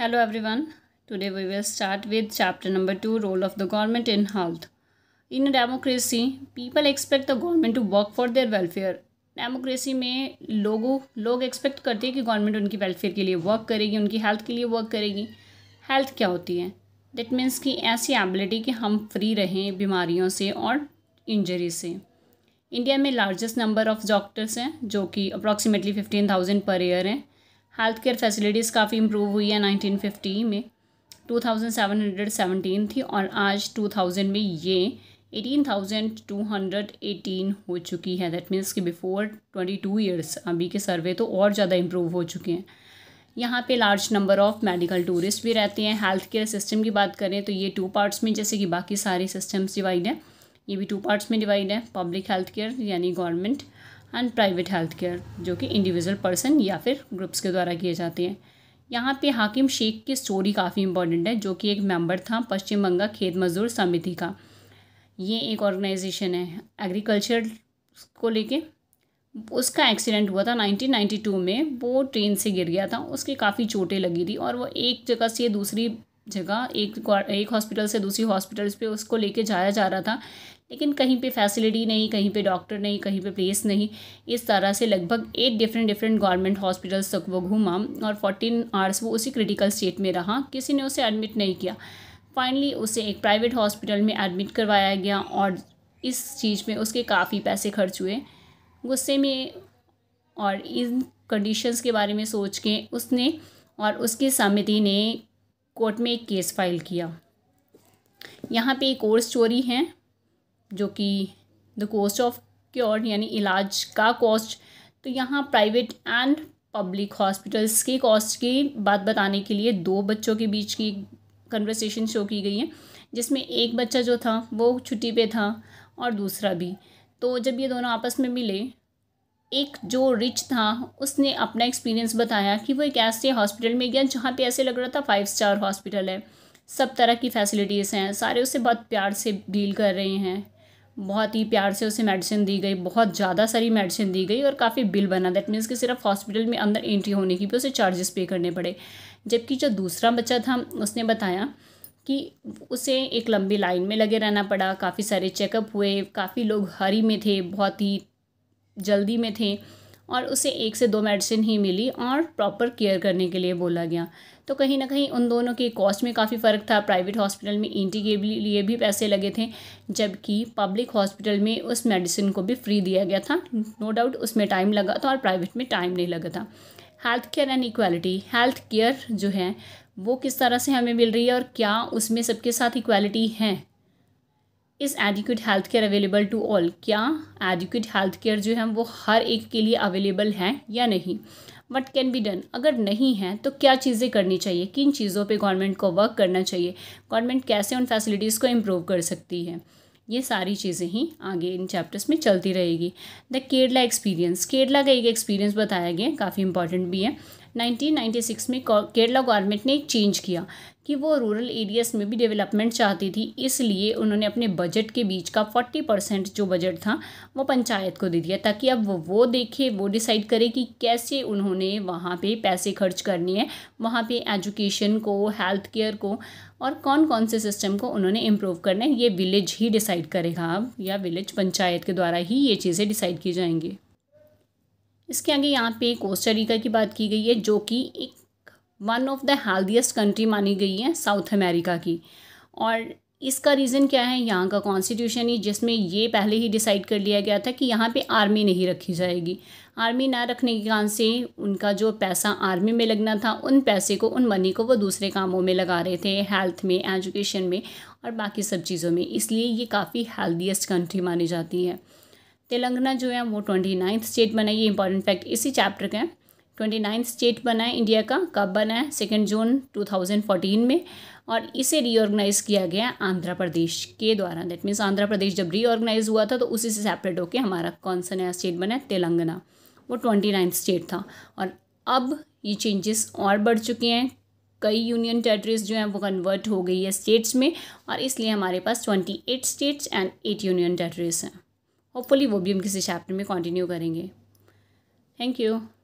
hello everyone today we will start with chapter number two role of the government in health in democracy people expect the government to work for their welfare democracy में लोगों लोग expect करते हैं कि government उनकी welfare के लिए work करेगी उनकी हेल्थ के लिए वर्क करेगी हेल्थ क्या होती है दैट मीन्स कि ऐसी एबिलिटी कि हम फ्री रहें बीमारियों से और इंजरी से इंडिया में लार्जेस्ट नंबर ऑफ डॉक्टर्स हैं जो कि approximately fifteen thousand per year हैं हेल्थ केयर फैसिलिटीज़ काफ़ी इम्प्रूव हुई है फिफ्टी में two thousand seven hundred seventeen थी और आज टू थाउजेंड में ये eighteen thousand two hundred eighteen हो चुकी है दैट मीन्स कि बिफोर ट्वेंटी टू ईयर्स अभी के सर्वे तो और ज़्यादा इम्प्रूव हो चुके हैं यहाँ पे large number of medical tourist भी रहते हैं हेल्थ केयर सिस्टम की बात करें तो ये टू पार्ट्स में जैसे कि बाकी सारे सिस्टम्स डिवाइड हैं ये भी टू पार्ट्स में डिवाइड है पब्लिक हेल्थ केयर यानी government and private health care जो कि इंडिविजुअल पर्सन या फिर ग्रुप्स के द्वारा किए जाते हैं यहाँ पे हाकिम शेख की स्टोरी काफ़ी इंपॉर्टेंट है जो कि एक मेंबर था पश्चिम बंगाल खेत मजदूर समिति का ये एक ऑर्गेनाइजेशन है एग्रीकल्चर को लेके उसका एक्सीडेंट हुआ था 1992 में वो ट्रेन से गिर गया था उसके काफ़ी चोटें लगी थी और वो एक जगह से दूसरी जगह एक एक हॉस्पिटल से दूसरी हॉस्पिटल पे उसको लेके जाया जा रहा था लेकिन कहीं पे फैसिलिटी नहीं कहीं पे डॉक्टर नहीं कहीं पे प्लेस नहीं इस तरह से लगभग eight different different government hospitals तक वो घूमा और फोर्टीन आवर्स वो उसी क्रिटिकल स्टेट में रहा किसी ने उसे एडमिट नहीं किया फाइनली उसे एक प्राइवेट हॉस्पिटल में एडमिट करवाया गया और इस चीज़ में उसके काफ़ी पैसे खर्च हुए गुस्से में और इन कंडीशंस के बारे में सोच के उसने और उसकी समिति ने कोर्ट में एक केस फाइल किया यहाँ पे एक और स्टोरी है जो कि द कॉस्ट ऑफ क्योर यानी इलाज का कॉस्ट तो यहाँ प्राइवेट एंड पब्लिक हॉस्पिटल्स की कॉस्ट की बात बताने के लिए दो बच्चों के बीच की कन्वर्सेशन शो की गई है जिसमें एक बच्चा जो था वो छुट्टी पे था और दूसरा भी तो जब ये दोनों आपस में मिले एक जो रिच था उसने अपना एक्सपीरियंस बताया कि वो एक ऐसे हॉस्पिटल में गया जहाँ पे ऐसे लग रहा था फाइव स्टार हॉस्पिटल है सब तरह की फैसिलिटीज़ हैं सारे उससे बहुत प्यार से डील कर रहे हैं बहुत ही प्यार से उसे मेडिसिन दी गई बहुत ज़्यादा सारी मेडिसिन दी गई और काफ़ी बिल बना दैट मीन्स कि सिर्फ हॉस्पिटल में अंदर एंट्री होने की भी उसे चार्जेस पे करने पड़े जबकि जो दूसरा बच्चा था उसने बताया कि उसे एक लंबी लाइन में लगे रहना पड़ा काफ़ी सारे चेकअप हुए काफ़ी लोग हरी में थे बहुत ही जल्दी में थे और उसे एक से दो मेडिसिन ही मिली और प्रॉपर केयर करने के लिए बोला गया तो कहीं ना कहीं उन दोनों के कॉस्ट में काफ़ी फ़र्क था प्राइवेट हॉस्पिटल में इंटी के लिए भी पैसे लगे थे जबकि पब्लिक हॉस्पिटल में उस मेडिसिन को भी फ्री दिया गया था नो डाउट उसमें टाइम लगा था और प्राइवेट में टाइम नहीं लगा था health care and equality health care जो है वो किस तरह से हमें मिल रही है और क्या उसमें सबके साथ इक्वालिटी है is adequate health care available to all क्या एडिक्यूट हेल्थ केयर जो है वो हर एक के लिए अवेलेबल है या नहीं वट कैन बी डन अगर नहीं है तो क्या चीज़ें करनी चाहिए किन चीज़ों पे गवर्नमेंट को वर्क करना चाहिए गवर्नमेंट कैसे उन फैसिलिटीज़ को इम्प्रूव कर सकती है ये सारी चीज़ें ही आगे इन चैप्टर्स में चलती रहेगी द केरला एक्सपीरियंस केरला का एक एक्सपीरियंस बताया गया काफ़ी इंपॉर्टेंट भी है 1996 में केरला गवर्नमेंट ने एक चेंज किया कि वो रूरल एरियाज़ में भी डेवलपमेंट चाहती थी इसलिए उन्होंने अपने बजट के बीच का 40 परसेंट जो बजट था वो पंचायत को दे दिया ताकि अब वो वो देखे वो डिसाइड करे कि कैसे उन्होंने वहाँ पे पैसे खर्च करनी है वहाँ पे एजुकेशन को हेल्थ केयर को और कौन कौन से सिस्टम को उन्होंने इम्प्रूव करना है ये विलेज ही डिसाइड करेगा अब या विलेज पंचायत के द्वारा ही ये चीज़ें डिसाइड की जाएंगी इसके आगे यहाँ पे कोस्टरिका की बात की गई है जो कि एक one of the healthiest country मानी गई है साउथ अमेरिका की और इसका रीज़न क्या है यहाँ का कॉन्स्टिट्यूशन ही जिसमें ये पहले ही डिसाइड कर लिया गया था कि यहाँ पे आर्मी नहीं रखी जाएगी आर्मी ना रखने के कारण से उनका जो पैसा आर्मी में लगना था उन पैसे को उन मनी को वो दूसरे कामों में लगा रहे थे हेल्थ में एजुकेशन में और बाकी सब चीज़ों में इसलिए ये काफ़ी हेल्दीस्ट कंट्री मानी जाती है तेलंगाना जो है वो ट्वेंटी नाइन्थ स्टेट बना ये इंपॉर्टेंट फैक्ट इसी चैप्टर का है ट्वेंटी नाइन्थ स्टेट बना है इंडिया का कब बना है second June two thousand fourteen में और इसे रीऑर्गनाइज किया गया आंध्र प्रदेश के द्वारा दैट मीन्स आंध्र प्रदेश जब रीऑर्गनाइज हुआ था तो उसी से सेपरेट होकर हमारा कौन सा नया स्टेट बना है तेलंगाना वो ट्वेंटी नाइन्थ स्टेट था और अब ये चेंजेस और बढ़ चुके हैं कई यूनियन टेरेटरीज जो हैं वो कन्वर्ट हो गई है स्टेट्स में और इसलिए हमारे पास twenty eight states and eight union territories हैं होपफुली वो भी हम किसी चैप्टर में कंटिन्यू करेंगे थैंक यू